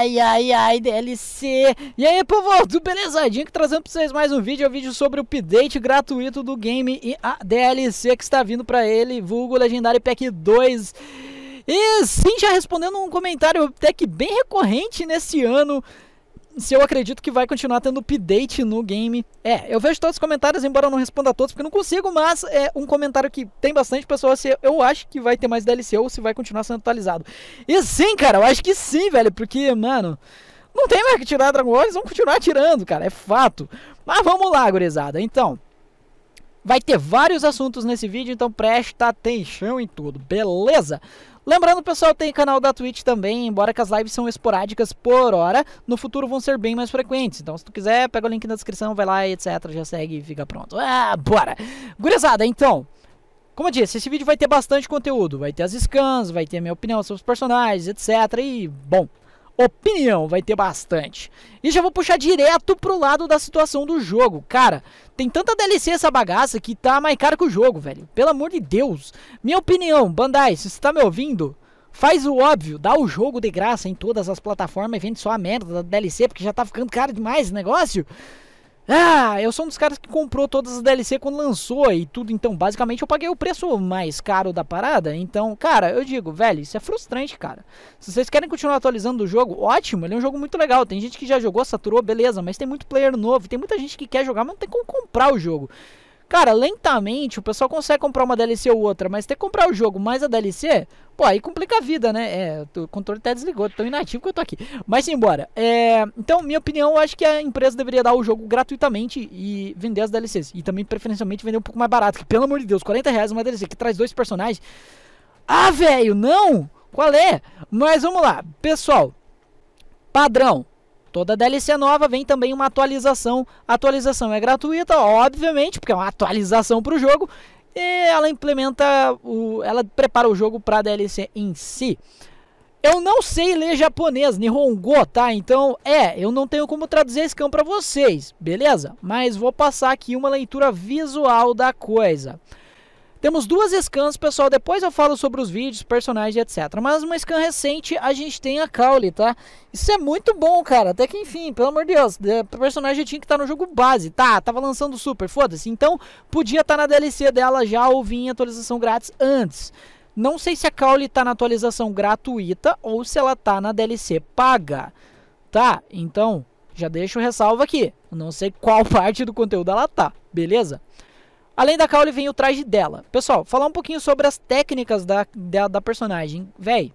Ai, ai, ai, DLC. E aí, povo, do belezadinho que trazendo pra vocês mais um vídeo. É um vídeo sobre o update gratuito do game e a DLC que está vindo pra ele, vulgo Legendary Pack 2. E sim, já respondendo um comentário até que bem recorrente nesse ano se eu acredito que vai continuar tendo update no game. É, eu vejo todos os comentários, embora eu não responda a todos, porque eu não consigo, mas é um comentário que tem bastante pessoal se eu acho que vai ter mais DLC ou se vai continuar sendo atualizado. E sim, cara, eu acho que sim, velho, porque, mano... Não tem mais que tirar Dragon Ball, eles vão continuar tirando, cara, é fato. Mas vamos lá, gurizada, então... Vai ter vários assuntos nesse vídeo, então presta atenção em tudo, beleza? Lembrando, pessoal, tem canal da Twitch também, embora que as lives são esporádicas por hora, no futuro vão ser bem mais frequentes. Então, se tu quiser, pega o link na descrição, vai lá, etc, já segue e fica pronto. Ah, bora! Gurizada, então... Como eu disse, esse vídeo vai ter bastante conteúdo. Vai ter as scans, vai ter minha opinião sobre os personagens, etc. E, bom, opinião, vai ter bastante. E já vou puxar direto pro lado da situação do jogo. Cara, tem tanta DLC essa bagaça que tá mais caro que o jogo, velho. Pelo amor de Deus. Minha opinião, Bandai, se você tá me ouvindo, faz o óbvio, dá o jogo de graça em todas as plataformas e vende só a merda da DLC, porque já tá ficando caro demais o negócio. Ah, eu sou um dos caras que comprou todas as DLC quando lançou e tudo, então basicamente eu paguei o preço mais caro da parada. Então, cara, eu digo, velho, isso é frustrante, cara. Se vocês querem continuar atualizando o jogo, ótimo, ele é um jogo muito legal. Tem gente que já jogou, saturou, beleza, mas tem muito player novo, tem muita gente que quer jogar, mas não tem como comprar o jogo. Cara, lentamente o pessoal consegue comprar uma DLC ou outra, mas ter que comprar o jogo mais a DLC, pô, aí complica a vida, né? É, o controle até desligou, tão inativo que eu tô aqui. Mas embora. É, então, minha opinião, eu acho que a empresa deveria dar o jogo gratuitamente e vender as DLCs. E também, preferencialmente, vender um pouco mais barato, que pelo amor de Deus, 40 reais uma DLC que traz dois personagens. Ah, velho, não! Qual é? Mas vamos lá, pessoal. Padrão, Toda DLC nova vem também uma atualização. A atualização é gratuita, obviamente, porque é uma atualização para o jogo. E ela implementa, o, ela prepara o jogo para a DLC em si. Eu não sei ler japonês, Nihongo, tá? Então, é, eu não tenho como traduzir esse cão para vocês, beleza? Mas vou passar aqui uma leitura visual da coisa. Temos duas scans, pessoal. Depois eu falo sobre os vídeos, personagens, etc. Mas uma scan recente a gente tem a Caule, tá? Isso é muito bom, cara. Até que enfim, pelo amor de Deus. O é, personagem tinha que estar tá no jogo base. Tá, tava lançando super, foda-se. Então podia estar tá na DLC dela já ou vir em atualização grátis antes. Não sei se a Caule tá na atualização gratuita ou se ela tá na DLC paga. Tá, então já deixo ressalva aqui. Não sei qual parte do conteúdo ela tá, beleza? Além da Caule vem o traje dela. Pessoal, falar um pouquinho sobre as técnicas da, da, da personagem. Véi,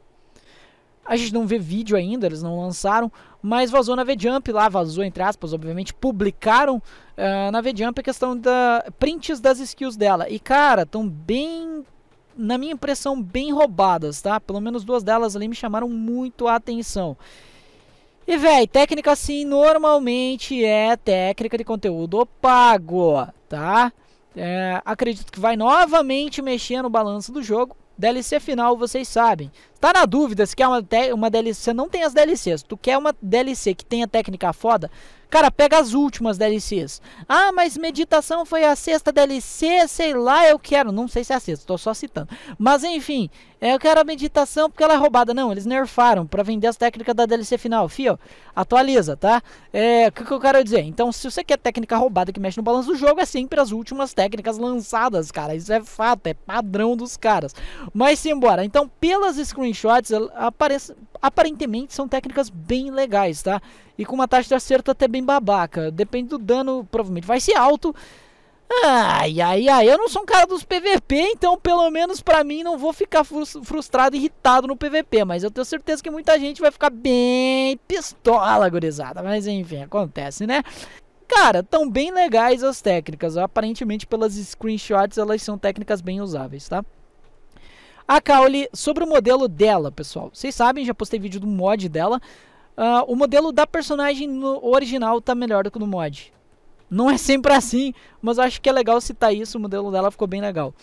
a gente não vê vídeo ainda, eles não lançaram, mas vazou na V Jump lá, vazou entre aspas, obviamente, publicaram uh, na Jump a questão da prints das skills dela. E cara, estão bem, na minha impressão, bem roubadas, tá? Pelo menos duas delas ali me chamaram muito a atenção. E véi, técnica assim normalmente é técnica de conteúdo pago, tá? É, acredito que vai novamente mexer no balanço do jogo. DLC final, vocês sabem. Tá na dúvida se quer uma, uma DLC. Não tem as DLCs. Tu quer uma DLC que tenha técnica foda? Cara, pega as últimas DLCs. Ah, mas meditação foi a sexta DLC, sei lá, eu quero. Não sei se é a sexta, estou só citando. Mas enfim, é, eu quero a meditação porque ela é roubada. Não, eles nerfaram para vender as técnicas da DLC final. Fio, atualiza, tá? É, o que, que eu quero dizer? Então, se você quer técnica roubada que mexe no balanço do jogo, é sempre as últimas técnicas lançadas, cara. Isso é fato, é padrão dos caras. Mas simbora. Então, pelas screenshots, aparece, aparentemente são técnicas bem legais, tá? e com uma taxa de acerto até bem babaca. Depende do dano, provavelmente vai ser alto. Ai, ai, ai, eu não sou um cara dos PVP, então pelo menos pra mim não vou ficar frustrado, irritado no PVP. Mas eu tenho certeza que muita gente vai ficar bem pistola, gurizada. Mas enfim, acontece, né? Cara, tão bem legais as técnicas. Aparentemente, pelas screenshots, elas são técnicas bem usáveis, tá? A Kaoli, sobre o modelo dela, pessoal. Vocês sabem, já postei vídeo do mod dela. Uh, o modelo da personagem no original tá melhor do que no mod. Não é sempre assim, mas acho que é legal citar isso. O modelo dela ficou bem legal.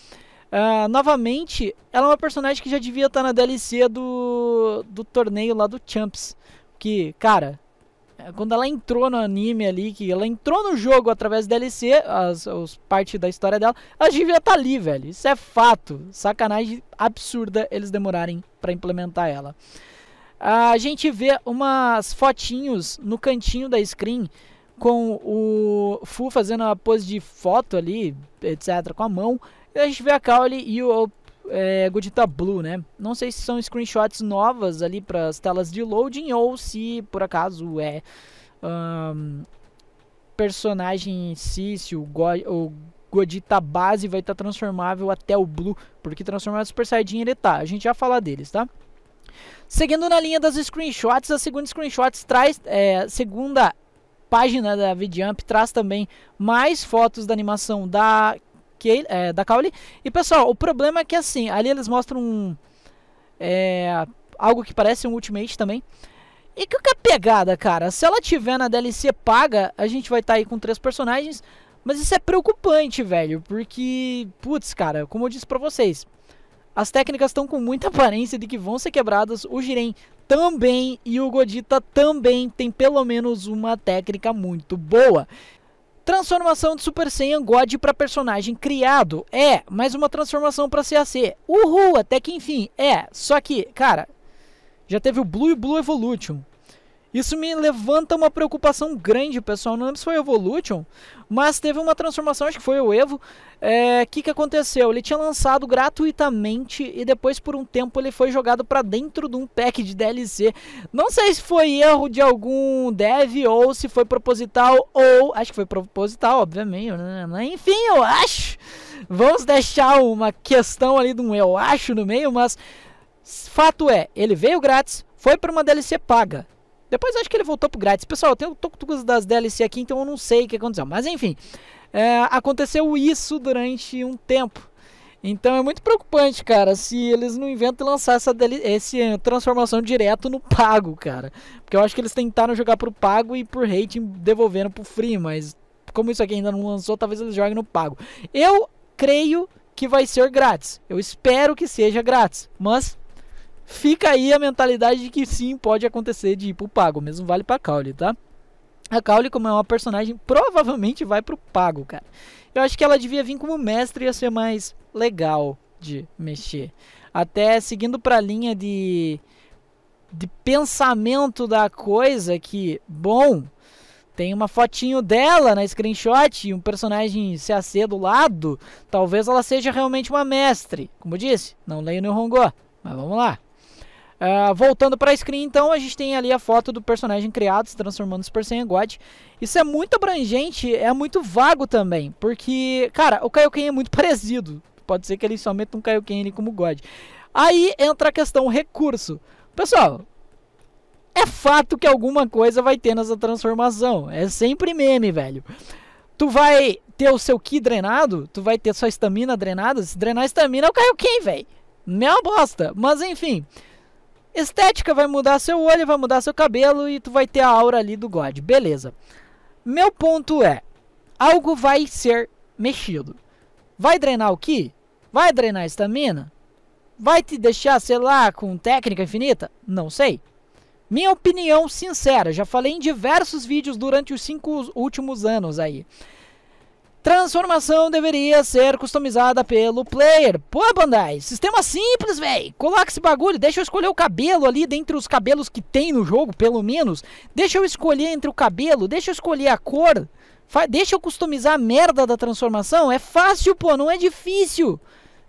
Uh, novamente, ela é uma personagem que já devia estar tá na DLC do, do torneio lá do Champs. Que, cara, é, quando ela entrou no anime ali, que ela entrou no jogo através da DLC, as, as partes da história dela, ela devia estar tá ali, velho. Isso é fato. Sacanagem absurda eles demorarem para implementar ela a gente vê umas fotinhos no cantinho da screen com o Fu fazendo a pose de foto ali, etc, com a mão. E a gente vê a Kaoli e o é, Godita Blue, né? Não sei se são screenshots novas ali para as telas de loading ou se por acaso é um, personagem em si, se o, Go o Godita base vai estar tá transformável até o Blue, porque transformado Super Saiyajin ele tá. A gente já fala deles, tá? Seguindo na linha das screenshots, a segunda screenshot traz, é, segunda página da VidJump traz também mais fotos da animação da Kay, é, da Cowley. E pessoal, o problema é que assim, ali eles mostram um, é, algo que parece um Ultimate também. E que a é pegada, cara? Se ela tiver na DLC paga, a gente vai estar tá aí com três personagens. Mas isso é preocupante, velho, porque, putz, cara, como eu disse pra vocês, as técnicas estão com muita aparência de que vão ser quebradas. O Jiren também e o Godita também tem pelo menos uma técnica muito boa. Transformação de Super Saiyan God para personagem criado. É, mais uma transformação para CAC. Uhul, até que enfim. É, só que, cara, já teve o Blue e Blue Evolution. Isso me levanta uma preocupação grande, pessoal. Não lembro se foi Evolution, mas teve uma transformação, acho que foi o Evo. O é, que, que aconteceu? Ele tinha lançado gratuitamente e depois, por um tempo, ele foi jogado para dentro de um pack de DLC. Não sei se foi erro de algum dev ou se foi proposital ou. Acho que foi proposital, obviamente. Né? Enfim, eu acho. Vamos deixar uma questão ali de um eu acho no meio, mas fato é, ele veio grátis, foi para uma DLC paga. Depois acho que ele voltou pro grátis. Pessoal, eu tenho, tô com das DLC aqui, então eu não sei o que aconteceu. Mas enfim, é, aconteceu isso durante um tempo. Então é muito preocupante, cara, se eles não inventam lançar essa essa eh, transformação direto no pago, cara. Porque eu acho que eles tentaram jogar pro pago e por rating devolvendo pro free, mas como isso aqui ainda não lançou, talvez eles joguem no pago. Eu creio que vai ser grátis. Eu espero que seja grátis, mas fica aí a mentalidade de que sim, pode acontecer de ir pro pago. Mesmo vale pra Caule, tá? A Caule, como é uma personagem, provavelmente vai pro pago, cara. Eu acho que ela devia vir como mestre e ia ser mais legal de mexer. Até seguindo pra linha de, de pensamento da coisa que, bom, tem uma fotinho dela na screenshot e um personagem CAC do lado. Talvez ela seja realmente uma mestre. Como eu disse, não leio no Hongo, mas vamos lá. Uh, voltando para a screen, então, a gente tem ali a foto do personagem criado, se transformando em Super Saiyan God. Isso é muito abrangente, é muito vago também, porque, cara, o Kaioken é muito parecido. Pode ser que ele só meta um Kaioken ali como God. Aí entra a questão recurso. Pessoal, é fato que alguma coisa vai ter nessa transformação. É sempre meme, velho. Tu vai ter o seu Ki drenado, tu vai ter sua estamina drenada. Se drenar a estamina é o Kaioken, velho. Não é uma bosta, mas enfim... Estética vai mudar seu olho, vai mudar seu cabelo e tu vai ter a aura ali do God. Beleza. Meu ponto é, algo vai ser mexido. Vai drenar o Ki? Vai drenar a estamina? Vai te deixar, sei lá, com técnica infinita? Não sei. Minha opinião sincera, já falei em diversos vídeos durante os cinco últimos anos aí. Transformação deveria ser customizada pelo player. Pô, Bandai, sistema simples, velho. Coloca esse bagulho, deixa eu escolher o cabelo ali dentre os cabelos que tem no jogo, pelo menos. Deixa eu escolher entre o cabelo, deixa eu escolher a cor. Fa deixa eu customizar a merda da transformação. É fácil, pô, não é difícil.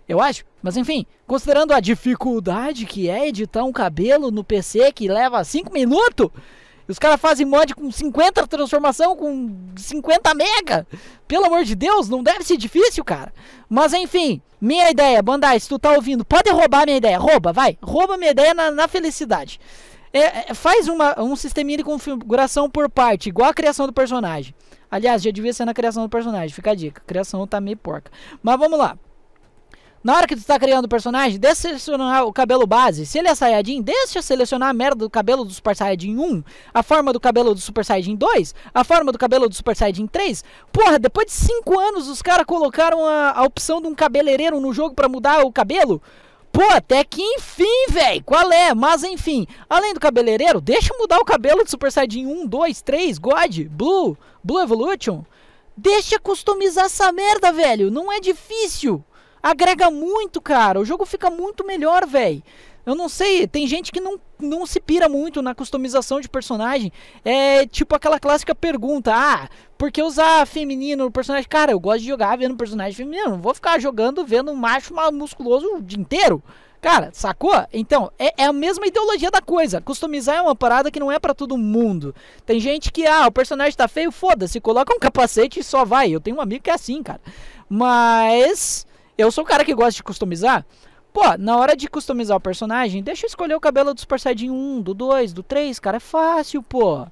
Eu acho. Mas enfim, considerando a dificuldade que é editar um cabelo no PC que leva 5 minutos. Os caras fazem mod com 50 transformação, com 50 mega. Pelo amor de Deus, não deve ser difícil, cara. Mas enfim, minha ideia, Bandai, se tu tá ouvindo, pode roubar minha ideia. Rouba, vai. Rouba minha ideia na, na felicidade. É, é, faz uma, um sisteminha de configuração por parte, igual a criação do personagem. Aliás, já devia ser na criação do personagem, fica a dica. A criação tá meio porca. Mas vamos lá. Na hora que tu tá criando o personagem, deixa selecionar o cabelo base. Se ele é Saiyajin, deixa selecionar a merda do cabelo do Super Saiyajin 1, a forma do cabelo do Super Saiyajin 2, a forma do cabelo do Super Saiyajin 3. Porra, depois de 5 anos os caras colocaram a, a, opção de um cabeleireiro no jogo para mudar o cabelo. Pô, até que enfim, velho. Qual é? Mas enfim, além do cabeleireiro, deixa mudar o cabelo do Super Saiyajin 1, 2, 3, God, Blue, Blue Evolution. Deixa customizar essa merda, velho. Não é difícil agrega muito, cara. O jogo fica muito melhor, velho. Eu não sei, tem gente que não, não se pira muito na customização de personagem. É tipo aquela clássica pergunta: ah, por que usar feminino no personagem? Cara, eu gosto de jogar vendo personagem feminino, não vou ficar jogando vendo um macho musculoso o dia inteiro. Cara, sacou? Então, é, é, a mesma ideologia da coisa. Customizar é uma parada que não é para todo mundo. Tem gente que, ah, o personagem tá feio, foda-se, coloca um capacete e só vai. Eu tenho um amigo que é assim, cara. Mas eu sou o cara que gosta de customizar. Pô, na hora de customizar o personagem, deixa eu escolher o cabelo do Super Saiyajin 1, do 2, do 3, cara, é fácil, pô.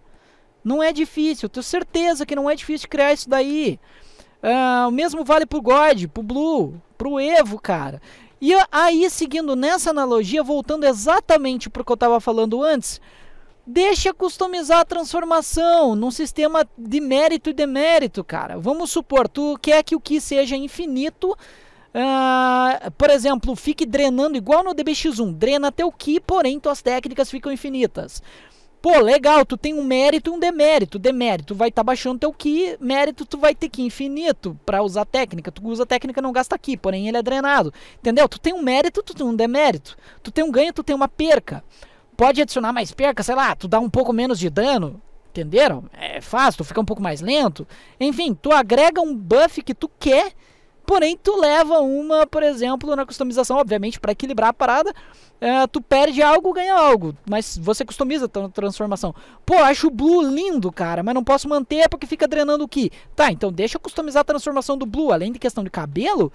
Não é difícil, tenho certeza que não é difícil criar isso daí. Uh, o mesmo vale pro God, pro Blue, pro Evo, cara. E aí, seguindo nessa analogia, voltando exatamente pro que eu tava falando antes, deixa customizar a transformação num sistema de mérito e demérito, cara. Vamos supor, tu quer que o que seja infinito Uh, por exemplo, fique drenando igual no DBX1, drena até o Ki, porém tuas técnicas ficam infinitas. Pô, legal, tu tem um mérito e um demérito. Demérito vai estar tá baixando teu Ki, mérito tu vai ter Ki infinito para usar técnica. Tu usa técnica não gasta Ki, porém ele é drenado. Entendeu? Tu tem um mérito, tu tem um demérito. Tu tem um ganho, tu tem uma perca. Pode adicionar mais perca, sei lá, tu dá um pouco menos de dano. Entenderam? É fácil, tu fica um pouco mais lento. Enfim, tu agrega um buff que tu quer Porém, tu leva uma, por exemplo, na customização, obviamente, para equilibrar a parada, é, tu perde algo, ganha algo, mas você customiza a transformação. Pô, acho o Blue lindo, cara, mas não posso manter porque fica drenando o Ki. Tá, então deixa eu customizar a transformação do Blue, além de questão de cabelo,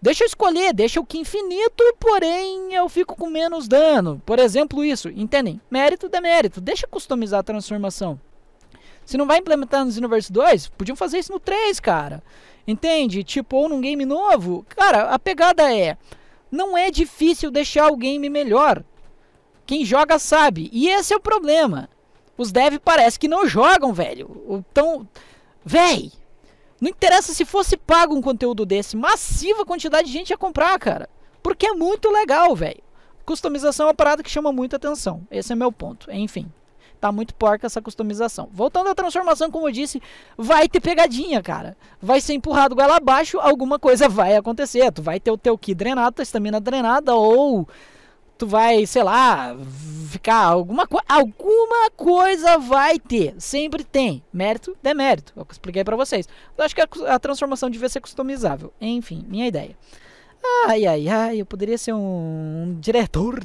deixa eu escolher, deixa o Ki infinito, porém eu fico com menos dano. Por exemplo, isso, entendem? Mérito, demérito, deixa eu customizar a transformação. Se não vai implementar no Xenoverse 2, podiam fazer isso no 3, cara. Entende? Tipo, ou num game novo. Cara, a pegada é. Não é difícil deixar o game melhor. Quem joga sabe. E esse é o problema. Os devs parece que não jogam, velho. Então. Véi! Não interessa se fosse pago um conteúdo desse. Massiva quantidade de gente ia comprar, cara. Porque é muito legal, velho. Customização é uma parada que chama muita atenção. Esse é meu ponto. Enfim. Tá muito porca essa customização. Voltando à transformação, como eu disse, vai ter pegadinha, cara. Vai ser empurrado goela abaixo, alguma coisa vai acontecer. Tu vai ter o teu Ki drenado, tua estamina drenada, ou tu vai, sei lá, ficar alguma coisa. Alguma coisa vai ter. Sempre tem. Mérito, demérito. É eu expliquei para vocês. Eu acho que a, a transformação devia ser customizável. Enfim, minha ideia. Ai, ai, ai, eu poderia ser um, um diretor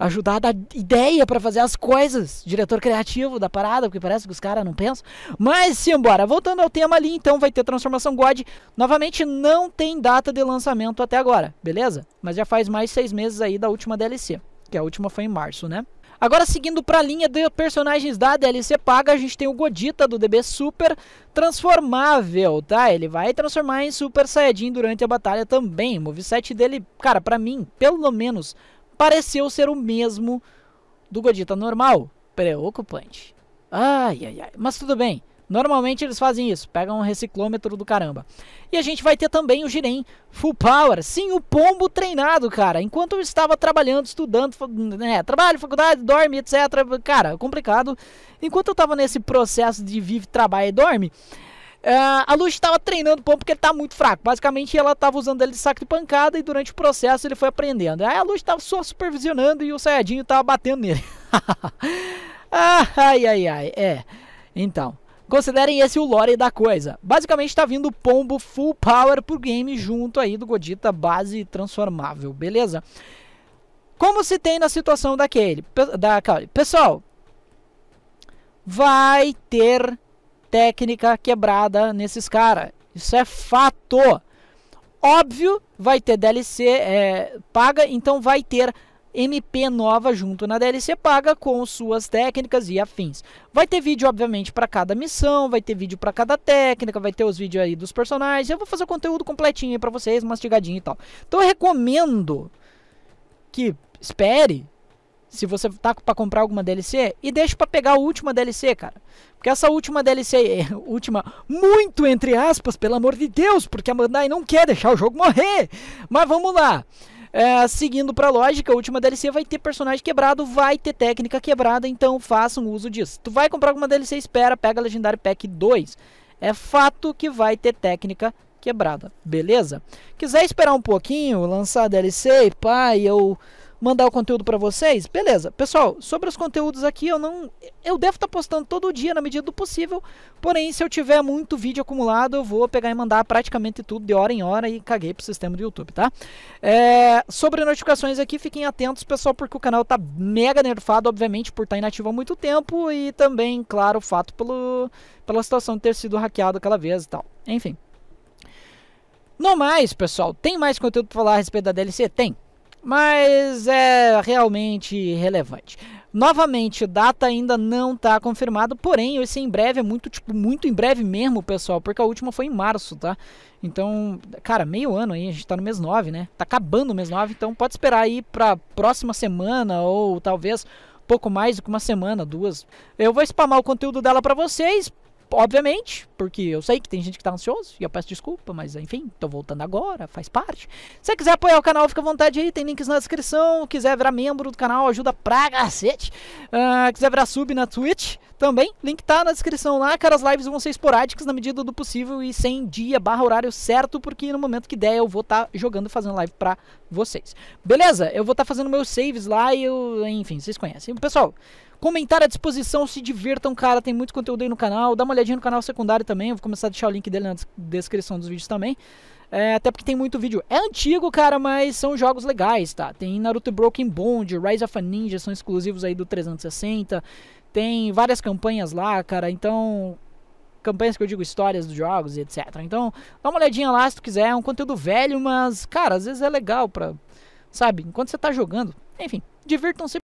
ajudar a dar ideia para fazer as coisas, diretor criativo da parada, porque parece que os caras não pensam. Mas simbora, voltando ao tema ali, então vai ter Transformação God. Novamente, não tem data de lançamento até agora, beleza? Mas já faz mais seis meses aí da última DLC, que a última foi em março, né? Agora, seguindo para a linha de personagens da DLC paga, a gente tem o Godita do DB Super transformável, tá? Ele vai transformar em Super Saiyajin durante a batalha também. O moveset dele, cara, para mim, pelo menos pareceu ser o mesmo do Godita normal. Preocupante. Ai, ai, ai. Mas tudo bem. Normalmente eles fazem isso, pegam um reciclômetro do caramba. E a gente vai ter também o Giren Full Power. Sim, o pombo treinado, cara. Enquanto eu estava trabalhando, estudando, né, trabalho, faculdade, dorme, etc. Cara, complicado. Enquanto eu estava nesse processo de vive, trabalha e dorme, Uh, a Luz estava treinando o Pombo porque ele tá muito fraco. Basicamente, ela estava usando ele de saco de pancada e durante o processo ele foi aprendendo. Aí a Luz estava só supervisionando e o Sayajinho estava batendo nele. Ah, ai, ai, ai. É. Então, considerem esse o lore da coisa. Basicamente, está vindo o Pombo full power pro game junto aí do Godita base transformável, beleza? Como se tem na situação daquele? Da, Pessoal, vai ter técnica quebrada nesses caras. Isso é fato. Óbvio, vai ter DLC é, paga, então vai ter MP nova junto na DLC paga com suas técnicas e afins. Vai ter vídeo, obviamente, para cada missão, vai ter vídeo para cada técnica, vai ter os vídeos aí dos personagens. Eu vou fazer o conteúdo completinho para vocês, mastigadinho e tal. Então eu recomendo que espere se você tá para comprar alguma DLC, e deixa para pegar a última DLC, cara. Porque essa última DLC, é última, muito entre aspas, pelo amor de Deus, porque a Bandai não quer deixar o jogo morrer. Mas vamos lá. É, seguindo pra lógica, a última DLC vai ter personagem quebrado, vai ter técnica quebrada, então façam um uso disso. Tu vai comprar alguma DLC, espera, pega Legendary Pack 2. É fato que vai ter técnica quebrada, beleza? Quiser esperar um pouquinho, lançar a DLC, pai e eu mandar o conteúdo para vocês. Beleza. Pessoal, sobre os conteúdos aqui, eu não eu devo estar tá postando todo dia na medida do possível. Porém, se eu tiver muito vídeo acumulado, eu vou pegar e mandar praticamente tudo de hora em hora e caguei pro sistema do YouTube, tá? É, sobre notificações aqui, fiquem atentos, pessoal, porque o canal tá mega nerfado, obviamente, por estar tá inativo há muito tempo e também, claro, o fato pelo pela situação de ter sido hackeado aquela vez e tal. Enfim, no mais, pessoal, tem mais conteúdo para falar a respeito da DLC? Tem mas é realmente relevante. Novamente, data ainda não está confirmada, porém, esse em breve é muito, tipo, muito em breve mesmo, pessoal, porque a última foi em março, tá? Então, cara, meio ano aí, a gente tá no mês 9, né? Tá acabando o mês 9, então pode esperar aí pra próxima semana ou talvez pouco mais do que uma semana, duas. Eu vou spamar o conteúdo dela para vocês, obviamente, porque eu sei que tem gente que tá ansioso e eu peço desculpa, mas enfim, tô voltando agora, faz parte. Se você quiser apoiar o canal, fica à vontade aí, tem links na descrição. Quiser virar membro do canal, ajuda pra cacete. Uh, quiser virar sub na Twitch, também. Link tá na descrição lá, cara. As lives vão ser esporádicas na medida do possível e sem dia barra horário certo, porque no momento que der eu vou estar tá jogando fazendo live pra vocês. Beleza? Eu vou estar tá fazendo meus saves lá e eu. Enfim, vocês conhecem. Pessoal. Comentário à disposição, se divertam, cara. Tem muito conteúdo aí no canal. Dá uma olhadinha no canal secundário também. Eu vou começar a deixar o link dele na descrição dos vídeos também. É, até porque tem muito vídeo. É antigo, cara, mas são jogos legais, tá? Tem Naruto Broken Bond, Rise of a Ninja, são exclusivos aí do 360. Tem várias campanhas lá, cara. Então, campanhas que eu digo histórias dos jogos e etc. Então, dá uma olhadinha lá se tu quiser. É um conteúdo velho, mas, cara, às vezes é legal pra. Sabe? Enquanto você tá jogando. Enfim, divirtam-se.